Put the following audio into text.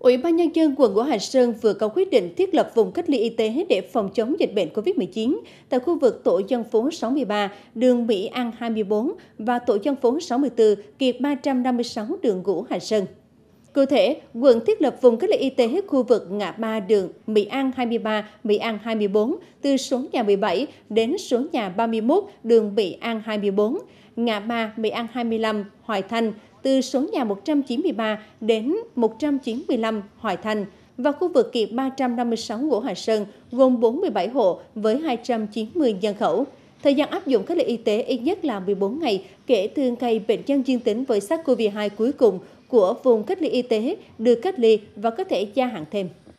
Ủy ban Nhân dân quận Ngũ Hành Sơn vừa có quyết định thiết lập vùng cách ly y tế để phòng chống dịch bệnh COVID-19 tại khu vực tổ dân phố 63, đường Mỹ An 24 và tổ dân phố 64, kiệt 356 đường Ngũ Hành Sơn. Cụ thể, quận thiết lập vùng cách ly y tế khu vực ngã ba đường Mỹ An 23, Mỹ An 24 từ số nhà 17 đến số nhà 31 đường Mỹ An 24 ngã ba Mỹ An 25, Hoài Thành từ số nhà 193 đến 195 Hoài Thành và khu vực kiệt 356 Ngũ Hà Sơn gồm 47 hộ với 290 nhân khẩu. Thời gian áp dụng cách ly y tế ít nhất là 14 ngày kể từ ngày bệnh nhân dương tính với SARS-CoV-2 cuối cùng của vùng cách ly y tế được cách ly và có thể gia hạn thêm.